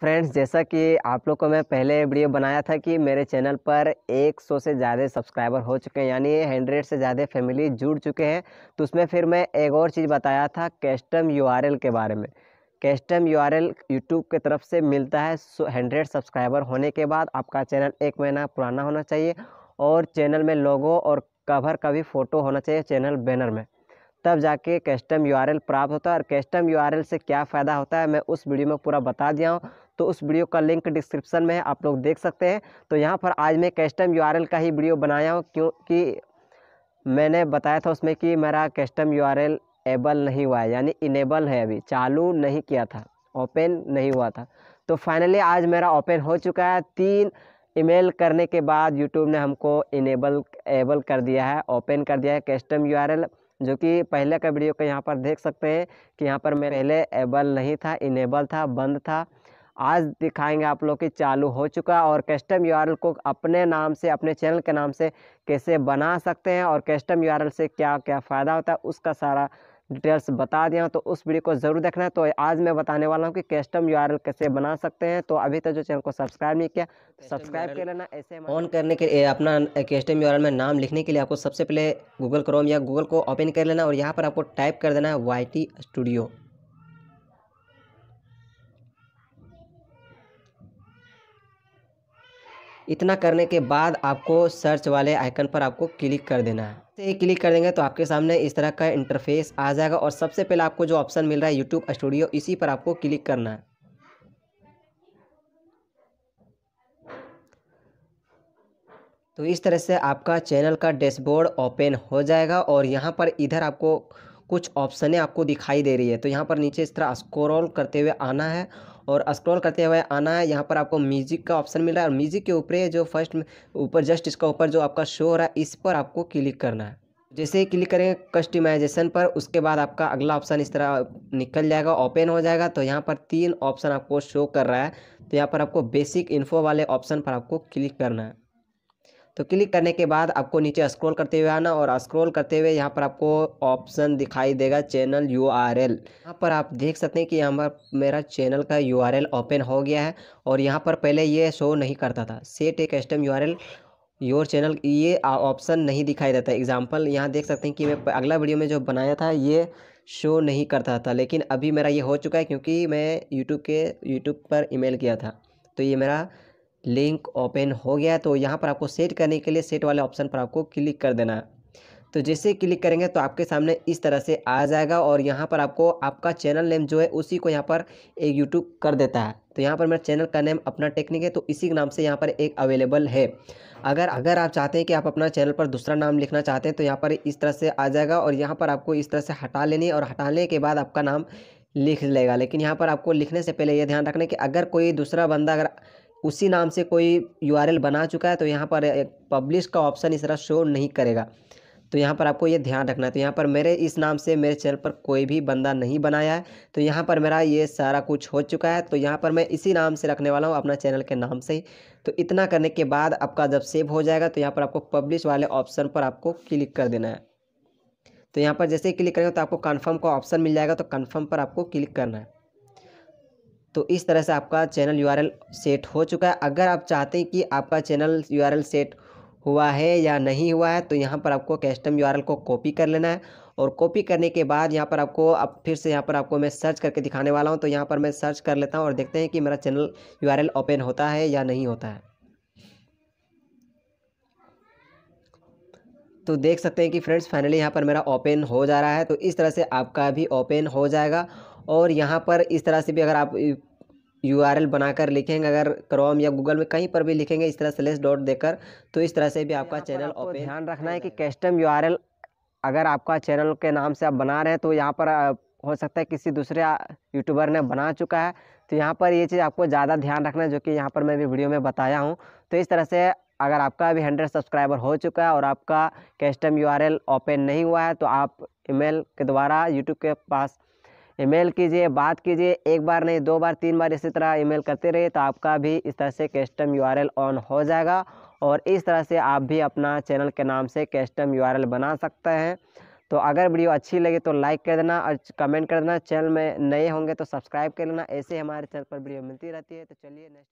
friends जैसा कि आप लोग को मैं पहले वीडियो बनाया था कि मेरे चैनल पर 100 से ज़्यादा सब्सक्राइबर हो चुके हैं यानी 100 से ज़्यादा फैमिली जुड़ चुके हैं तो उसमें फिर मैं एक और चीज़ बताया था कस्टम यूआरएल के बारे में custom U R L YouTube की तरफ से मिलता है हंड्रेड सब्सक्राइबर होने के बाद आपका चैनल एक महीना पुराना होना चाहिए और चैनल में लोगो और कवर का भी फ़ोटो होना चाहिए चैनल बैनर में तब जाके कस्टम यू प्राप्त होता है और कस्टम यू से क्या फ़ायदा होता है मैं उस वीडियो में पूरा बता दिया हूँ तो उस वीडियो का लिंक डिस्क्रिप्शन में है आप लोग देख सकते हैं तो यहाँ पर आज मैं कस्टम यू का ही वीडियो बनाया हूँ क्योंकि मैंने बताया था उसमें कि मेरा कस्टम यू एबल नहीं हुआ है यानी इनेबल है अभी चालू नहीं किया था ओपन नहीं हुआ था तो फाइनली आज मेरा ओपन हो चुका है तीन ईमेल करने के बाद यूट्यूब ने हमको इनेबल एबल कर दिया है ओपन कर दिया है कस्टम यू जो कि पहले का वीडियो का यहाँ पर देख सकते हैं कि यहाँ पर मेरे पहले एबल नहीं था इनेबल था बंद था आज दिखाएंगे आप लोग कि चालू हो चुका और कस्टम यू को अपने नाम से अपने चैनल के नाम से कैसे बना सकते हैं और कस्टम यू से क्या क्या फ़ायदा होता है उसका सारा डिटेल्स बता दिया तो उस वीडियो को ज़रूर देखना है तो आज मैं बताने वाला हूँ कि कस्टम यू कैसे बना सकते हैं तो अभी तक जो चैनल को सब्सक्राइब नहीं किया तो सब्सक्राइब कर लेना ऐसे ऑन करने के लिए अपना कस्टम यू में नाम लिखने के लिए आपको सबसे पहले गूगल क्रोम या गूगल को ओपन कर लेना और यहाँ पर आपको टाइप कर देना है वाई स्टूडियो इतना करने के बाद आपको सर्च वाले आइकन पर आपको क्लिक कर देना है से क्लिक कर देंगे तो आपके सामने इस तरह का इंटरफेस आ जाएगा और सबसे पहले आपको जो ऑप्शन मिल रहा है यूट्यूब स्टूडियो इसी पर आपको क्लिक करना है तो इस तरह से आपका चैनल का डैशबोर्ड ओपन हो जाएगा और यहाँ पर इधर आपको कुछ ऑप्शनें आपको दिखाई दे रही है तो यहाँ पर नीचे इस तरह स्क्रॉल करते हुए आना है और स्क्रॉल करते हुए आना है यहाँ पर आपको म्यूजिक का ऑप्शन मिल रहा है और म्यूजिक के ऊपर जो फर्स्ट ऊपर जस्ट इसका ऊपर जो आपका शो हो रहा है इस पर आपको क्लिक करना है जैसे ही क्लिक करेंगे कस्टमाइजेशन पर उसके बाद आपका अगला ऑप्शन इस तरह निकल जाएगा ओपन हो जाएगा तो यहाँ पर तीन ऑप्शन आपको शो कर रहा है तो यहाँ पर आपको बेसिक इन्फो वाले ऑप्शन पर आपको क्लिक करना है तो क्लिक करने के बाद आपको नीचे स्क्रॉल करते हुए आना और स्क्रॉल करते हुए यहाँ पर आपको ऑप्शन दिखाई देगा चैनल यू आर एल यहाँ पर आप देख सकते हैं कि यहाँ पर मेरा चैनल का यू आर एल ओपन हो गया है और यहाँ पर पहले ये शो नहीं करता था सेट एक custom U R L your channel ये ऑप्शन नहीं दिखाई देता एग्जाम्पल यहाँ देख सकते हैं कि मैं अगला वीडियो में जो बनाया था ये शो नहीं करता था लेकिन अभी मेरा ये हो चुका है क्योंकि मैं यूट्यूब के यूट्यूब पर ईमेल किया था तो ये मेरा लिंक ओपन हो गया तो यहाँ पर आपको सेट करने के लिए सेट वाले ऑप्शन पर आपको क्लिक कर देना है तो जैसे क्लिक करेंगे तो आपके सामने इस तरह से आ जाएगा और यहाँ पर आपको आपका चैनल नेम जो है उसी को यहाँ पर एक यूट्यूब कर देता है तो यहाँ पर मेरा चैनल का नेम अपना टेक्निक है तो इसी नाम से यहाँ पर एक अवेलेबल है अगर अगर आप चाहते हैं कि आप अपना चैनल पर दूसरा नाम लिखना चाहते हैं तो यहाँ पर इस तरह से आ जाएगा और यहाँ पर आपको इस तरह से हटा लेनी और हटाने के बाद आपका नाम लिख लेगा लेकिन यहाँ पर आपको लिखने से पहले ये ध्यान रखना कि अगर कोई दूसरा बंदा अगर उसी नाम से कोई यू बना चुका है तो यहाँ पर पब्लिश का ऑप्शन इस तरह शो नहीं करेगा तो यहाँ पर आपको ये ध्यान रखना है तो यहाँ पर मेरे इस नाम से मेरे चैनल पर कोई भी बंदा नहीं बनाया है तो यहाँ पर मेरा ये सारा कुछ हो चुका है तो यहाँ पर मैं इसी नाम से रखने वाला हूँ अपना चैनल के नाम से ही तो इतना करने के बाद आपका जब सेव हो जाएगा तो यहाँ पर आपको पब्लिश वाले ऑप्शन पर आपको क्लिक कर देना है तो यहाँ पर जैसे ही क्लिक करेंगे तो आपको कन्फर्म का ऑप्शन मिल जाएगा तो कन्फर्म पर आपको क्लिक करना है तो इस तरह से आपका चैनल यू सेट हो चुका है अगर आप चाहते हैं कि आपका चैनल यू सेट हुआ है या नहीं हुआ है तो यहाँ पर आपको कस्टम यू को कॉपी कर लेना है और कॉपी करने के बाद यहाँ पर आपको अब फिर से यहाँ पर आपको मैं सर्च करके दिखाने वाला हूँ तो यहाँ पर मैं सर्च कर लेता हूँ और देखते हैं कि मेरा चैनल यू ओपन होता है या नहीं होता है तो देख सकते हैं कि फ्रेंड्स फाइनली यहाँ पर मेरा ओपन हो जा रहा है तो इस तरह से आपका भी ओपन हो जाएगा और यहाँ पर इस तरह से भी अगर आप यू बनाकर लिखेंगे अगर क्रोम या गूगल में कहीं पर भी लिखेंगे इस तरह स्लेस डॉट देकर तो इस तरह से भी तो आपका चैनल ओपन ध्यान रखना है कि कस्टम यू अगर आपका चैनल के नाम से आप बना रहे हैं तो यहाँ पर हो सकता है किसी दूसरे यूट्यूबर ने बना चुका है तो यहाँ पर ये चीज़ आपको ज़्यादा ध्यान रखना है जो कि यहाँ पर मैं भी वीडियो में बताया हूँ तो इस तरह से अगर आपका अभी हंड्रेड सब्सक्राइबर हो चुका है और आपका कस्टम यू ओपन नहीं हुआ है तो आप ईमेल के द्वारा यूट्यूब के पास ईमेल कीजिए बात कीजिए एक बार नहीं दो बार तीन बार इसी तरह ईमेल करते रहिए तो आपका भी इस तरह से कस्टम यूआरएल ऑन हो जाएगा और इस तरह से आप भी अपना चैनल के नाम से कस्टम यूआरएल बना सकते हैं तो अगर वीडियो अच्छी लगे तो लाइक कर देना और कमेंट कर देना चैनल में नए होंगे तो सब्सक्राइब कर लेना ऐसे हमारे चैनल पर वीडियो मिलती रहती है तो चलिए नेक्स्ट